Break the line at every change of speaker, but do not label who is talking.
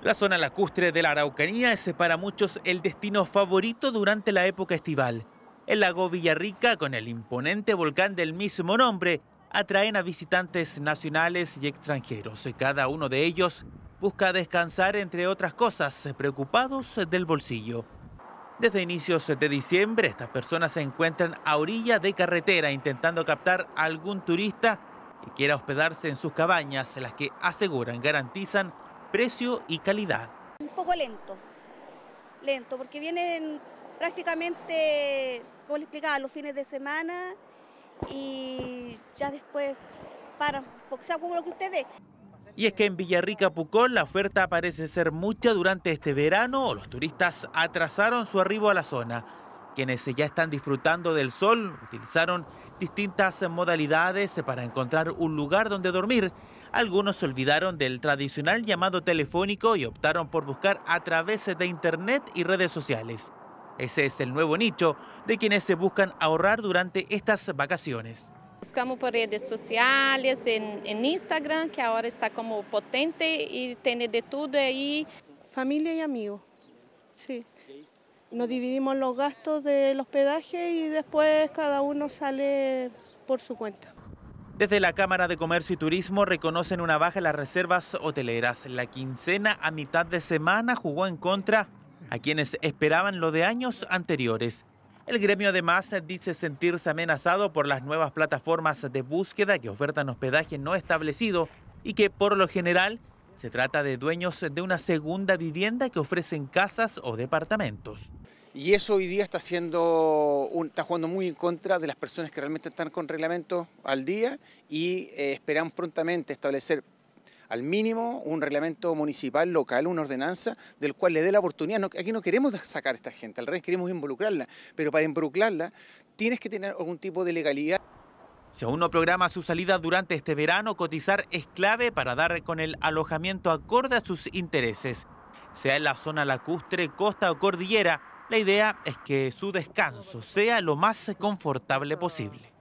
La zona lacustre de la Araucanía es para muchos el destino favorito durante la época estival. El lago Villarrica, con el imponente volcán del mismo nombre, atraen a visitantes nacionales y extranjeros. Cada uno de ellos busca descansar, entre otras cosas, preocupados del bolsillo. Desde inicios de diciembre, estas personas se encuentran a orilla de carretera intentando captar a algún turista que quiera hospedarse en sus cabañas, las que aseguran garantizan precio y calidad.
Un poco lento, lento, porque vienen prácticamente, como les explicaba, los fines de semana y ya después para porque sea como lo que usted ve.
Y es que en Villarrica Pucón la oferta parece ser mucha durante este verano los turistas atrasaron su arribo a la zona. Quienes ya están disfrutando del sol utilizaron distintas modalidades para encontrar un lugar donde dormir. Algunos se olvidaron del tradicional llamado telefónico y optaron por buscar a través de internet y redes sociales. Ese es el nuevo nicho de quienes se buscan ahorrar durante estas vacaciones.
Buscamos por redes sociales, en, Instagram, que ahora está como potente y tiene de todo ahí. Familia y amigos, sí. Nos dividimos los gastos del hospedaje y después cada uno sale por su cuenta.
Desde la Cámara de Comercio y Turismo reconocen una baja en las reservas hoteleras. La quincena a mitad de semana jugó en contra a quienes esperaban lo de años anteriores. El gremio además dice sentirse amenazado por las nuevas plataformas de búsqueda que ofertan hospedaje no establecido y que por lo general se trata de dueños de una segunda vivienda que ofrecen casas o departamentos.
Y eso hoy día está, siendo un, está jugando muy en contra de las personas que realmente están con reglamento al día y eh, esperan prontamente establecer al mínimo un reglamento municipal local, una ordenanza del cual le dé la oportunidad. aquí no queremos sacar a esta gente, al revés queremos involucrarla, pero para involucrarla tienes que tener algún tipo de legalidad.
Si aún no programa su salida durante este verano, cotizar es clave para dar con el alojamiento acorde a sus intereses. Sea en la zona lacustre, costa o cordillera, la idea es que su descanso sea lo más confortable posible.